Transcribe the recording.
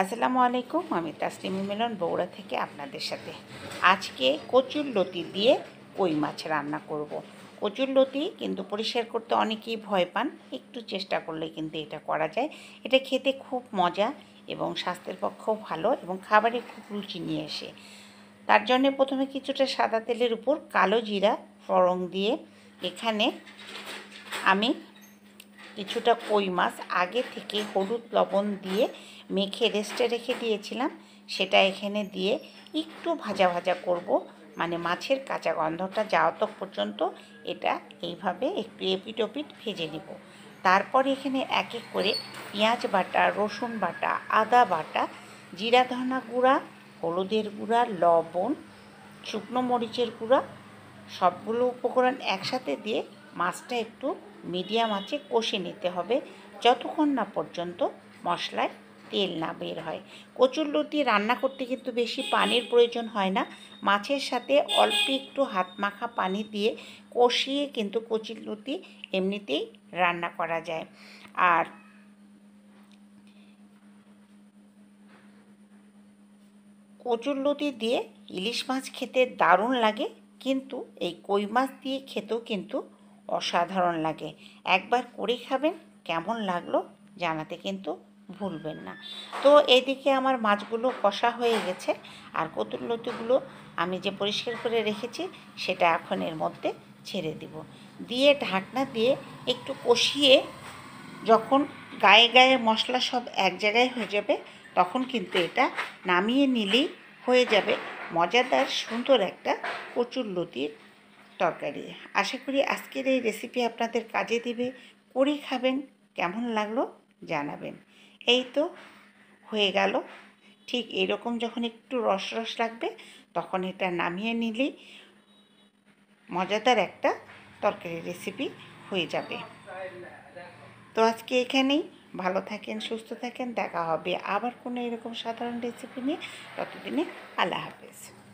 আসসালামু আলাইকুম আমি তাসলিমি মিলন বৌড়া থেকে আপনাদের সাথে আজকে কচুর লতি দিয়ে কই মাছ রান্না করব। কচুর লতি কিন্তু পরিষ্কার করতে অনেকেই ভয় পান একটু চেষ্টা করলে কিন্তু এটা করা যায় এটা খেতে খুব মজা এবং স্বাস্থ্যের পক্ষেও ভালো এবং খাবারে খুব রুচি নিয়ে আসে তার জন্য প্রথমে কিছুটা সাদা তেলের উপর কালো জিরা ফরং দিয়ে এখানে আমি কিছুটা কই মাছ আগে থেকে হলুদ লবণ দিয়ে মেখে রেস্টে রেখে দিয়েছিলাম সেটা এখানে দিয়ে একটু ভাজা ভাজা করব মানে মাছের কাঁচা গন্ধটা যাওয়া তো পর্যন্ত এটা এইভাবে একটু এপিটোপিট ভেজে নেব তারপর এখানে এক এক করে পেঁয়াজ বাটা রসুন বাটা আদা বাটা জিরা ধনা গুঁড়া হলুদের গুঁড়া লবণ শুকনো মরিচের গুঁড়া সবগুলো উপকরণ একসাথে দিয়ে মাছটা একটু মিডিয়াম আঁচে কষে নিতে হবে যতক্ষণ না পর্যন্ত মশলায় তেল না বের হয় লুটি রান্না করতে কিন্তু বেশি পানির প্রয়োজন হয় না মাছের সাথে অল্প একটু হাত মাখা পানি দিয়ে কষিয়ে কিন্তু লুটি এমনিতেই রান্না করা যায় আর লুটি দিয়ে ইলিশ মাছ খেতে দারুণ লাগে কিন্তু এই কই মাছ দিয়ে খেতেও কিন্তু অসাধারণ লাগে একবার করে খাবেন কেমন লাগলো জানাতে কিন্তু ভুলবেন না তো এদিকে আমার মাছগুলো কষা হয়ে গেছে আর কতুর লতিগুলো আমি যে পরিষ্কার করে রেখেছি সেটা এখন এর মধ্যে ছেড়ে দিব দিয়ে ঢাকনা দিয়ে একটু কষিয়ে যখন গায়ে গায়ে মশলা সব এক জায়গায় হয়ে যাবে তখন কিন্তু এটা নামিয়ে নিলেই হয়ে যাবে মজাদার সুন্দর একটা কচুর লতির তরকারি আশা করি আজকের এই রেসিপি আপনাদের কাজে দিবে করে খাবেন কেমন লাগলো জানাবেন এই তো হয়ে গেল ঠিক এরকম যখন একটু রস রস লাগবে তখন এটা নামিয়ে নিলেই মজাদার একটা তরকারি রেসিপি হয়ে যাবে তো আজকে এখানেই ভালো থাকেন সুস্থ থাকেন দেখা হবে আবার কোনো এরকম সাধারণ রেসিপি নিয়ে ততদিনে আল্লাহ হাফেজ